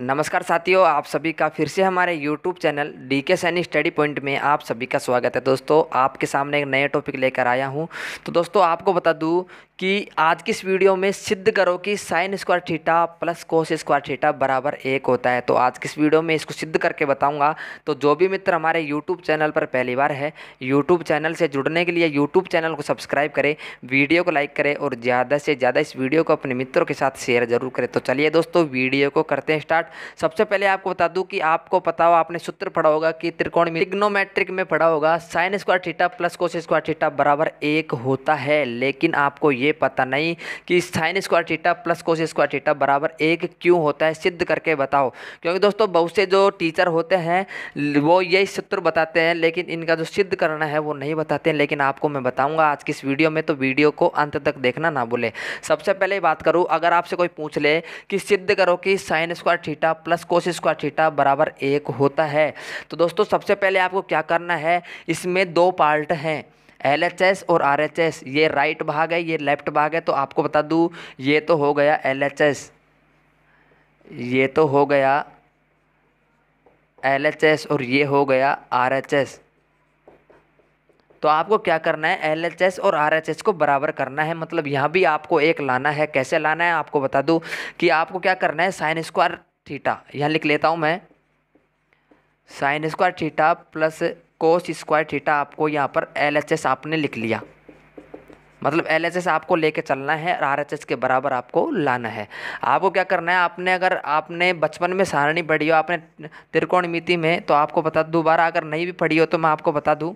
नमस्कार साथियों आप सभी का फिर से हमारे YouTube चैनल डी के सैनी स्टडी पॉइंट में आप सभी का स्वागत है दोस्तों आपके सामने एक नए टॉपिक लेकर आया हूं तो दोस्तों आपको बता दूं कि आज की इस वीडियो में सिद्ध करो कि sine square theta plus cos square theta बराबर एक होता है तो आज की इस वीडियो में इसको सिद्ध करके बताऊंगा तो जो भी मित्र हमारे यूट्यूब चैनल पर पहली बार है यूट्यूब चैनल से जुड़ने के लिए यूट्यूब चैनल को सब्सक्राइब करें वीडियो को लाइक करें और ज़्यादा से ज़्यादा इस वीडियो को अपने मित्रों के साथ शेयर जरूर करें तो चलिए दोस्तों वीडियो को करते हैं स्टार्ट चार्ट सबसे पहले आपको बता दूं कि आपको पता हो आपने सूत्र पढ़ा होगा कि त्रिकोण ट्रिग्नोमेट्रिक में पढ़ा होगा sine square theta plus cos square theta बराबर एक होता है लेकिन आपको ये पता नहीं कि sine square theta plus cos square theta बराबर एक क्यों होता है सिद्ध करके बताओ क्योंकि दोस्तों बहुत से जो टीचर होते हैं वो यही सूत्र बताते हैं लेकिन इनका जो सिद्ध करना है वो नहीं बताते हैं लेकिन आपको मैं बताऊँगा आज की इस वीडियो में तो वीडियो को अंत तक देखना ना भूलें सबसे पहले बात करूँ अगर आपसे कोई पूछ ले कि सिद्ध करो कि sine square theta plus cos square theta बराबर एक होता है तो दोस्तों सबसे पहले आपको क्या करना है इसमें दो पार्ट हैं एल एच एस और आर एच एस ये राइट भाग है ये लेफ्ट भाग है तो आपको बता दूँ ये तो हो गया एल एच एस ये तो हो गया एल एच एस और ये हो गया आर एच एस तो आपको क्या करना है एल एच एस और आर एच एस को बराबर करना है मतलब यहाँ भी आपको एक लाना है कैसे लाना है आपको बता दूँ कि आपको क्या करना है साइन स्क्वायर थीटा यहाँ लिख लेता हूँ मैं sine square theta plus cos square theta आपको यहाँ पर एल एच एस आपने लिख लिया मतलब एल एच एस आपको लेके चलना है और आर एच एस के बराबर आपको लाना है आपको क्या करना है आपने अगर आपने बचपन में सारणी पढ़ी हो आपने मिति में तो आपको बता दोबारा अगर नहीं भी पढ़ी हो तो मैं आपको बता दूँ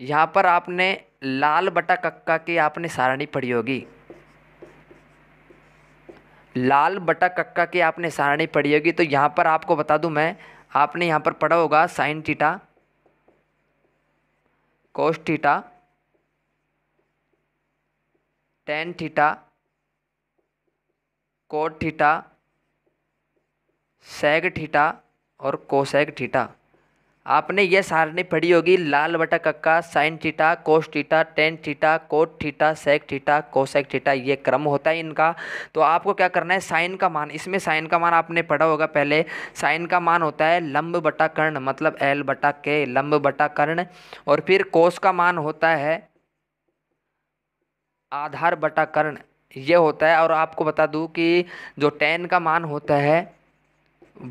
यहाँ पर आपने लाल बटा कक्का की आपने सारणी पढ़ी होगी लाल बटा कक्का की आपने सारणी पढ़ी होगी तो यहाँ पर आपको बता दूँ मैं आपने यहाँ पर पढ़ा होगा sine theta cos theta tan theta cot theta sec theta और कोसैग ठीटा आपने ये सारणी पढ़ी होगी लाल बटा कक्का sine theta cos theta tan theta cot theta sec theta cosec theta ये क्रम होता है इनका तो आपको क्या करना है साइन का मान इसमें साइन का मान आपने पढ़ा होगा पहले साइन का मान होता है लंब बटा कर्ण मतलब एल बटा के लंब बटा कर्ण और फिर कोस का मान होता है आधार बटा कर्ण ये होता है और आपको बता दूँ कि जो टेन का मान होता है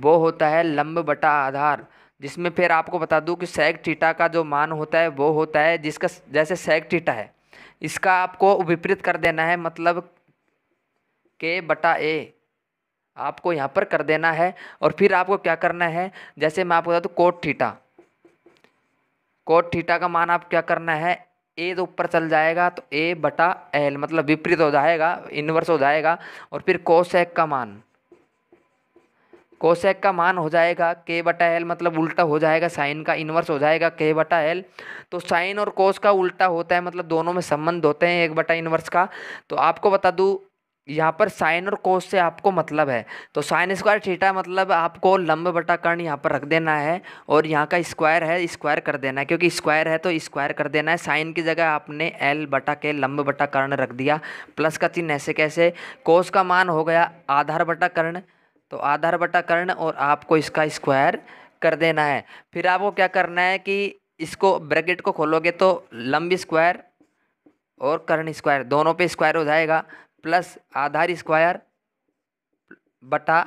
वो होता है लंब बटा आधार जिसमें फिर आपको बता दूं कि सैग टीटा का जो मान होता है वो होता है जिसका जैसे सैग टीटा है इसका आपको विपरीत कर देना है मतलब के बटा ए आपको यहाँ पर कर देना है और फिर आपको क्या करना है जैसे मैं आपको बता दूँ कोट ठीटा कोट ठीटा का मान आप क्या करना है ए तो ऊपर चल जाएगा तो ए बटा एल मतलब विपरीत हो जाएगा इन्वर्स हो जाएगा और फिर कोसेक का मान कोशेक का मान हो जाएगा के बटा एल मतलब उल्टा हो जाएगा साइन का इन्वर्स हो जाएगा के बटा एल तो साइन और कोस का उल्टा होता है मतलब दोनों में संबंध होते हैं एक बटा इन्वर्स का तो आपको बता दूँ यहाँ पर साइन और कोस से आपको मतलब है तो साइन स्क्वायर थीटा मतलब आपको लंब बटा कर्ण यहाँ पर रख देना है और यहाँ का स्क्वायर है स्क्वायर कर देना है क्योंकि स्क्वायर है तो स्क्वायर कर देना है साइन की जगह आपने एल बटा के लंब बटा कर्ण रख दिया प्लस का चिन्ह ऐसे कैसे कोस का मान हो गया आधार बटा कर्ण तो आधार बटा कर्ण और आपको इसका स्क्वायर कर देना है फिर आपको क्या करना है कि इसको ब्रैकेट को खोलोगे तो लंबी स्क्वायर और कर्ण स्क्वायर दोनों पे स्क्वायर हो जाएगा प्लस आधार स्क्वायर बटा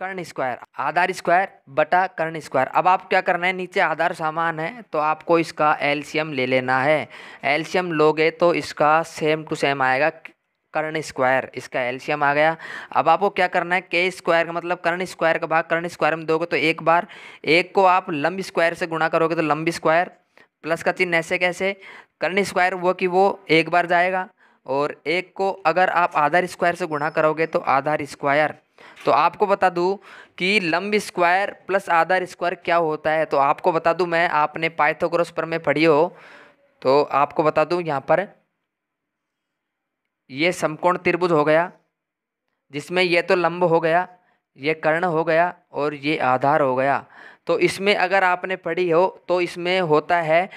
कर्ण स्क्वायर आधार स्क्वायर बटा कर्ण स्क्वायर अब आप क्या करना है नीचे आधार सामान है तो आपको इसका एल्शियम ले लेना है एल्शियम लोगे तो इसका सेम टू सेम आएगा कर्ण स्क्वायर इसका एल्शियम आ गया अब आपको क्या करना है के स्क्वायर का मतलब कर्ण स्क्वायर का भाग कर्ण स्क्वायर में दोगे तो एक बार एक को आप लंबी स्क्वायर से गुणा करोगे तो लंबी स्क्वायर प्लस का चिन्ह ऐसे कैसे कर्ण स्क्वायर वो कि वो एक बार जाएगा और एक को अगर आप आधार स्क्वायर से गुणा करोगे तो आधार स्क्वायर तो आपको बता दूं कि लंब स्क्वायर प्लस आधार स्क्वायर क्या होता है तो आपको बता दूं मैं आपने पाइथागोरस पर में पढ़ी हो तो आपको बता दूं यहाँ पर ये समकोण त्रिभुज हो गया जिसमें ये तो लंब हो गया ये कर्ण हो गया और ये आधार हो गया तो इसमें अगर आपने पढ़ी हो तो इसमें होता है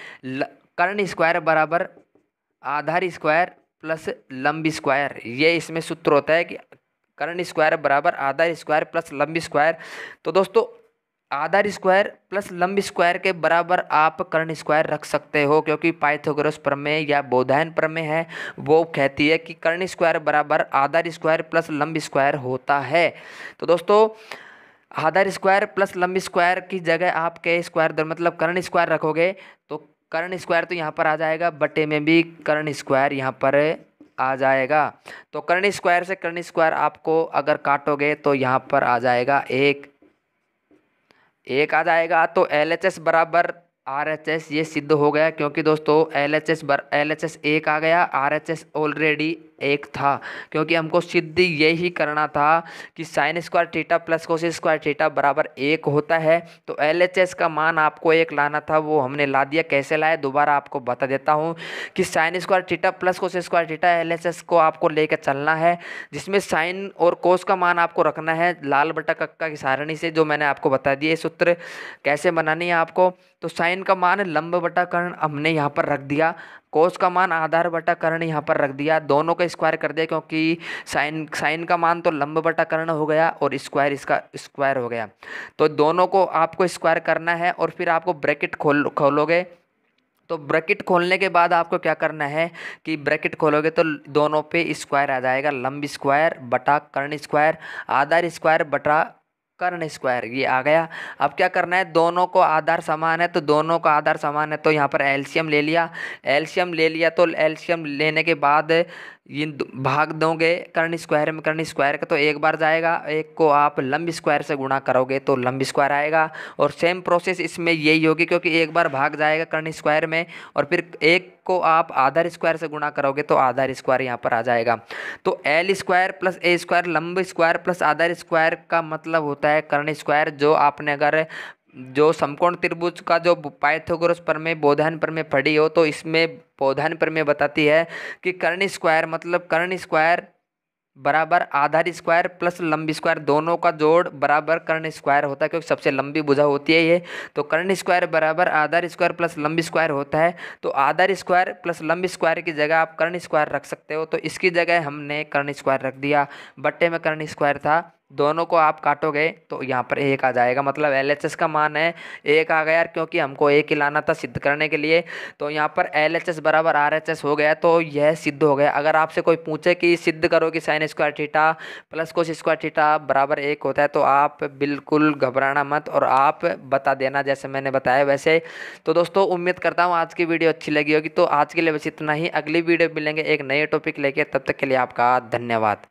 कर्ण स्क्वायर बराबर आधार स्क्वायर प्लस लंब स्क्वायर ये इसमें सूत्र होता है कि कर्ण स्क्वायर बराबर आधार स्क्वायर प्लस लंब स्क्वायर तो दोस्तों आधार स्क्वायर प्लस लंब स्क्वायर के बराबर आप कर्ण स्क्वायर रख सकते हो क्योंकि पाइथागोरस प्रमेय या बोधायन प्रमेय है वो कहती है कि कर्ण स्क्वायर बराबर आधार स्क्वायर प्लस लंब स्क्वायर होता है तो दोस्तों आधार स्क्वायर प्लस लंब स्क्वायर की जगह आप के स्क्वायर मतलब कर्ण स्क्वायर रखोगे तो कर्ण स्क्वायर तो यहाँ पर आ जाएगा बटे में भी कर्ण स्क्वायर यहाँ पर आ जाएगा तो कर्ण स्क्वायर से कर्ण स्क्वायर आपको अगर काटोगे तो यहाँ पर आ जाएगा एक एक आ जाएगा तो एल एच एस बराबर आर एच एस ये सिद्ध हो गया क्योंकि दोस्तों एल एच एस बर एल एच एस एक आ गया आर एच एस ऑलरेडी एक था क्योंकि हमको सिद्ध यही करना था कि sine square theta plus cos square theta बराबर एक होता है तो एल का मान आपको एक लाना था वो हमने ला दिया कैसे लाया दोबारा आपको बता देता हूँ कि sine square theta plus cos square theta L को आपको लेकर चलना है जिसमें साइन और कोस का मान आपको रखना है लाल बटा कक्का की सारणी से जो मैंने आपको बता दिया सूत्र कैसे बनानी है आपको तो साइन का मान लंब बटा कर्ण हमने यहाँ पर रख दिया कोस का मान आधार बटा कर्ण यहाँ पर रख दिया दोनों का स्क्वायर कर दिया क्योंकि साइन साइन का मान तो लंब बटा कर्ण हो गया और स्क्वायर इसका स्क्वायर हो गया तो दोनों को आपको स्क्वायर करना है और फिर आपको ब्रैकेट खोल खोलोगे तो ब्रैकेट खोलने के बाद आपको क्या करना है कि ब्रैकेट खोलोगे तो दोनों पे स्क्वायर आ जाएगा लंब स्क्वायर बटा कर्ण स्क्वायर आधार स्क्वायर बटा कर्ण स्क्वायर ये आ गया अब क्या करना है दोनों को आधार समान है तो दोनों का आधार समान है तो यहाँ पर एल्शियम ले लिया एल्शियम ले लिया तो एल्शियम लेने के बाद ये भाग दोगे कर्ण स्क्वायर में कर्ण स्क्वायर का तो एक बार जाएगा एक को आप लंब स्क्वायर से गुणा करोगे तो लंब स्क्वायर आएगा और सेम प्रोसेस इसमें यही होगी क्योंकि एक बार भाग जाएगा कर्ण स्क्वायर में और फिर एक को आप आधार स्क्वायर से गुणा करोगे तो आधार स्क्वायर यहाँ पर आ जाएगा तो L square plus A square लंब स्क्वायर प्लस आधार स्क्वायर का मतलब होता है कर्ण स्क्वायर जो आपने अगर जो समकोण त्रिभुज का जो पाइथागोरस प्रमेय पर में पढ़ी हो तो इसमें पर में बताती है कि कर्ण स्क्वायर मतलब कर्ण स्क्वायर बराबर आधार स्क्वायर प्लस लंबी स्क्वायर दोनों का जोड़ बराबर कर्ण स्क्वायर होता है क्योंकि सबसे लंबी भुजा होती है ये तो कर्ण स्क्वायर बराबर आधार स्क्वायर प्लस लंबी स्क्वायर होता है तो आधार स्क्वायर प्लस लंबी स्क्वायर की जगह आप कर्ण स्क्वायर रख सकते हो तो इसकी जगह हमने कर्ण स्क्वायर रख दिया बट्टे में कर्ण स्क्वायर था दोनों को आप काटोगे तो यहाँ पर एक आ जाएगा मतलब एल का मान है एक आ गया यार क्योंकि हमको एक ही लाना था सिद्ध करने के लिए तो यहाँ पर एल एच एस बराबर आर एच एस हो गया तो यह सिद्ध हो गया अगर आपसे कोई पूछे कि सिद्ध करो कि साइन स्क्वायर थीटा प्लस कुछ स्क्वायर थीटा बराबर एक होता है तो आप बिल्कुल घबराना मत और आप बता देना जैसे मैंने बताया वैसे तो दोस्तों उम्मीद करता हूँ आज की वीडियो अच्छी लगी होगी तो आज के लिए बस इतना ही अगली वीडियो मिलेंगे एक नए टॉपिक लेके तब तक के लिए आपका धन्यवाद